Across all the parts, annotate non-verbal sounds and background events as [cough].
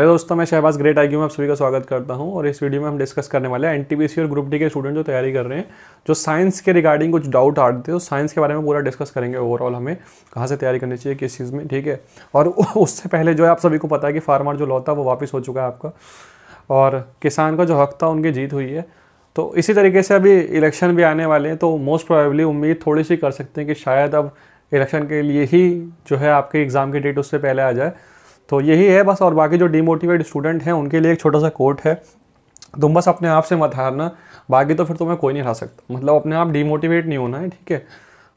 hello दोस्तों मैं Shahbaz great I में आप सभी का स्वागत करता हूं और इस वीडियो में हम डिस्कस करने वाले हैं एन और ग्रुप डी के स्टूडेंट जो तैयारी कर रहे हैं जो साइंस के रिगार्डिंग कुछ डाउट आ रहे थे तो साइंस के बारे में पूरा डिस्कस करेंगे ओवरऑल हमें कहाँ से तैयारी करनी चाहिए किस चीज़ में ठीक है और [laughs] उससे पहले जो है आप सभी को पता है कि फार्मर जो लॉ था वो वापस हो चुका है आपका और किसान का जो हक था उनकी जीत हुई है तो इसी तरीके से अभी इलेक्शन भी आने वाले हैं तो मोस्ट प्रोबेबली उम्मीद थोड़ी सी कर सकते हैं कि शायद अब इलेक्शन के लिए ही जो है आपके एग्ज़ाम की डेट उससे पहले आ जाए तो यही है बस और बाकी जो डीमोटिवेट स्टूडेंट हैं उनके लिए एक छोटा सा कोट है तुम बस अपने आप से मत हारना बाकी तो फिर तुम्हें कोई नहीं हरा सकता मतलब अपने आप डीमोटिवेट नहीं होना है ठीक है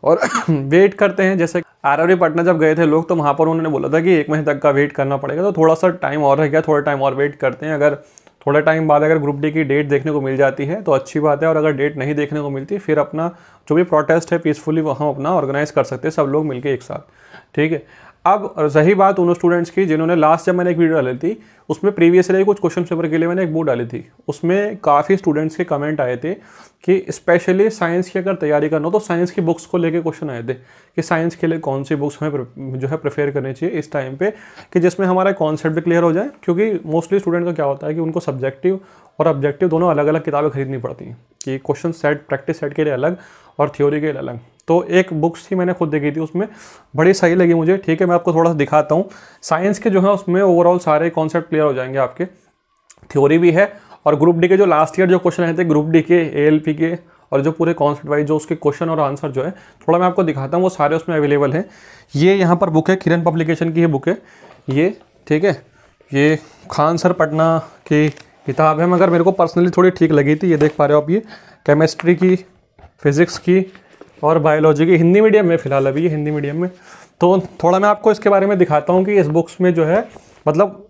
और वेट [clears throat] करते हैं जैसे आर आर पटना जब गए थे लोग तो वहाँ पर उन्होंने बोला था कि एक महीने तक का वेट करना पड़ेगा तो थोड़ा सा टाइम और रह गया थोड़ा टाइम और वेट करते हैं अगर थोड़ा टाइम बाद अगर ग्रुप डी की डेट देखने को मिल जाती है तो अच्छी बात है और अगर डेट नहीं देखने को मिलती फिर अपना जो भी प्रोटेस्ट है पीसफुली वो हम अपना ऑर्गेनाइज़ कर सकते हैं सब लोग मिलकर एक साथ ठीक है अब रही बात उन स्टूडेंट्स की जिन्होंने लास्ट जब मैंने एक वीडियो डाली थी उसमें प्रीवियस ईयर कुछ क्वेश्चन पेपर के लिए मैंने एक बुक डाली थी उसमें काफ़ी स्टूडेंट्स के कमेंट आए थे कि स्पेशली साइंस की अगर तैयारी करना हो तो साइंस की बुक्स को लेके क्वेश्चन आए थे कि साइंस के लिए कौन सी बुक्स हमें जो है प्रेफेयर करनी चाहिए इस टाइम पर कि जिसमें हमारा कॉन्सेप्ट भी क्लियर हो जाए क्योंकि मोस्टली स्टूडेंट का क्या होता है कि उनको सब्जेक्टिव और ऑब्जेक्टिव दोनों अलग अलग किताबें खरीदनी पड़ती हैं कि क्वेश्चन सेट प्रैक्टिस सेट के लिए अलग और थ्योरी के लिए अलग तो एक बुक्स थी मैंने खुद देखी थी उसमें बड़ी सही लगी मुझे ठीक है मैं आपको थोड़ा सा दिखाता हूँ साइंस के जो है उसमें ओवरऑल सारे कॉन्सेप्ट क्लियर हो जाएंगे आपके थ्योरी भी है और ग्रुप डी के जो लास्ट ईयर जो क्वेश्चन आए थे ग्रुप डी के ए के और जो पूरे कॉन्सेप्ट वाइज जो उसके क्वेश्चन और आंसर जो है थोड़ा मैं आपको दिखाता हूँ वो सारे उसमें अवेलेबल हैं ये यहाँ पर बुक है किरण पब्लिकेशन की है बुक है ये ठीक है ये खान सर पटना की किताब है मगर मेरे को पर्सनली थोड़ी ठीक लगी थी ये देख पा रहे हो आप ये केमिस्ट्री की फिज़िक्स की और बायोलॉजी की हिंदी मीडियम में फ़िलहाल अभी ये हिंदी मीडियम में तो थोड़ा मैं आपको इसके बारे में दिखाता हूँ कि इस बुक्स में जो है मतलब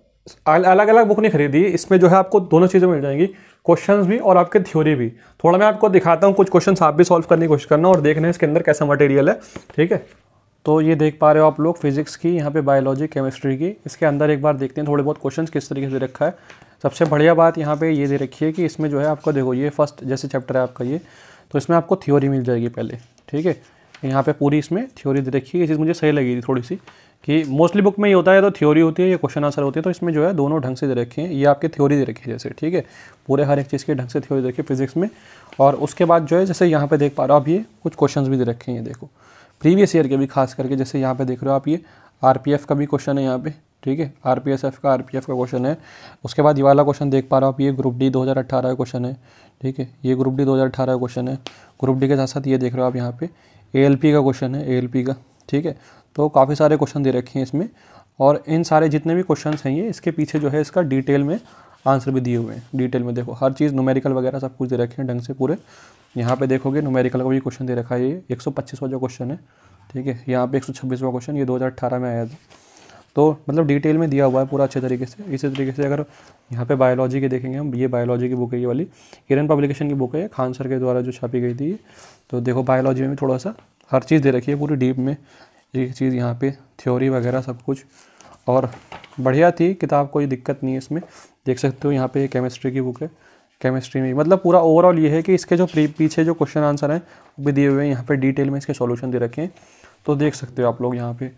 अलग अलग बुक नहीं खरीदी इसमें जो है आपको दोनों चीज़ें मिल जाएंगी क्वेश्चंस भी और आपके थ्योरी भी थोड़ा मैं आपको दिखाता हूँ कुछ क्वेश्चंस आप भी सॉल्व करने की कोशिश करना और देखना इसके अंदर कैसा मटेरियल है ठीक है तो ये देख पा रहे हो आप लोग फिजिक्स की यहाँ पे बायोलॉजी केमिस्ट्री की इसके अंदर एक बार देखते हैं थोड़े बहुत क्वेश्चन किस तरीके से रखा है सबसे बढ़िया बात यहाँ पे ये दे रखी है कि इसमें जो है आपको देखो ये फर्स्ट जैसे चैप्टर है आपका ये तो इसमें आपको थ्योरी मिल जाएगी पहले ठीक है यहाँ पे पूरी इसमें थ्योरी दे रखी है ये चीज़ मुझे सही लगी थी थोड़ी सी कि मोस्टली बुक में ये होता है तो थ्योरी होती है या क्वेश्चन आंसर होती है तो इसमें जो है दोनों ढंग से दे रखे हैं ये आपके थ्योरी दे रखी है जैसे ठीक है पूरे हर एक चीज़ के ढंग से थ्योरी दे रखी फिजिक्स में और उसके बाद जो है जैसे यहाँ पे देख पा रहे हो आप ये कुछ क्वेश्चन भी दे रखे हैं ये देखो प्रीवियस ईयर के भी खास करके जैसे यहाँ पे देख रहे हो आप ये आर का भी क्वेश्चन है यहाँ पर ठीक है आर पी एस एफ का आर पी एफ का क्वेश्चन है उसके बाद ये वाला क्वेश्चन देख पा रहे हो आप ये ग्रुप डी 2018 का क्वेश्चन है ठीक है ये ग्रुप डी 2018 का क्वेश्चन है ग्रुप डी के साथ साथ ये देख रहे हो आप यहाँ पे ए एल पी का क्वेश्चन है ए एल पी का ठीक है तो काफ़ी सारे क्वेश्चन दे रखे हैं इसमें और इन सारे जितने भी क्वेश्चन हैं ये इसके पीछे जो है इसका डिटेल में आंसर भी दिए हुए हैं डिटेल में देखो हर चीज़ नुमेरिकल वगैरह सब कुछ दे रखे हैं ढंग से पूरे यहाँ पे देखोगे न्यूमेरिकल का भी क्वेश्चन दे रखा है ये एक सौ पच्चीसवा जो क्वेश्चन है ठीक है यहाँ पे एक सौ छब्बीसवा क्वेश्चन ये दो हज़ार अठारह में आया था तो मतलब डिटेल में दिया हुआ है पूरा अच्छे तरीके से इसी तरीके से अगर यहाँ पे बायोलॉजी के देखेंगे हम ये बायोलॉजी की बुक है ये वाली किरण पब्लिकेशन की बुक है खान सर के द्वारा जो छापी गई थी तो देखो बायोलॉजी में भी थोड़ा सा हर चीज़ दे रखी है पूरी डीप में एक चीज़ यहाँ पे थ्योरी वगैरह सब कुछ और बढ़िया थी किताब कोई दिक्कत नहीं है इसमें देख सकते हो यहाँ पर केमिस्ट्री की बुक है केमिस्ट्री में मतलब पूरा ओवरऑल ये है कि इसके जो पीछे जो क्वेश्चन आंसर हैं वो भी दिए हुए हैं यहाँ पे डिटेल में इसके सॉल्यूशन दे रखे हैं तो देख सकते हो आप लोग यहाँ पे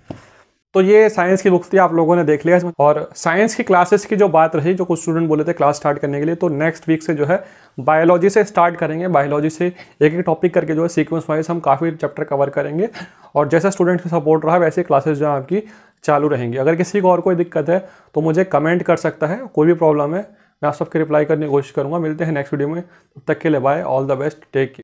तो ये साइंस की बुक्स थी आप लोगों ने देख लिया इसमें और साइंस की क्लासेस की जो बात रही जो कुछ स्टूडेंट बोले थे क्लास स्टार्ट करने के लिए तो नेक्स्ट वीक से जो है बायोलॉजी से स्टार्ट करेंगे बायोलॉजी से एक एक टॉपिक करके जो है सीक्वेंस वाइज हम काफ़ी चैप्टर कवर करेंगे और जैसा स्टूडेंट्स का सपोर्ट रहा वैसे क्लासेज जो है आपकी चालू रहेंगी अगर किसी को और कोई दिक्कत है तो मुझे कमेंट कर सकता है कोई भी प्रॉब्लम है मैं आप सबके रिप्लाई करने की कोशिश करूँगा मिलते हैं नेक्स्ट वीडियो में तब तक के लिए bye all the best take care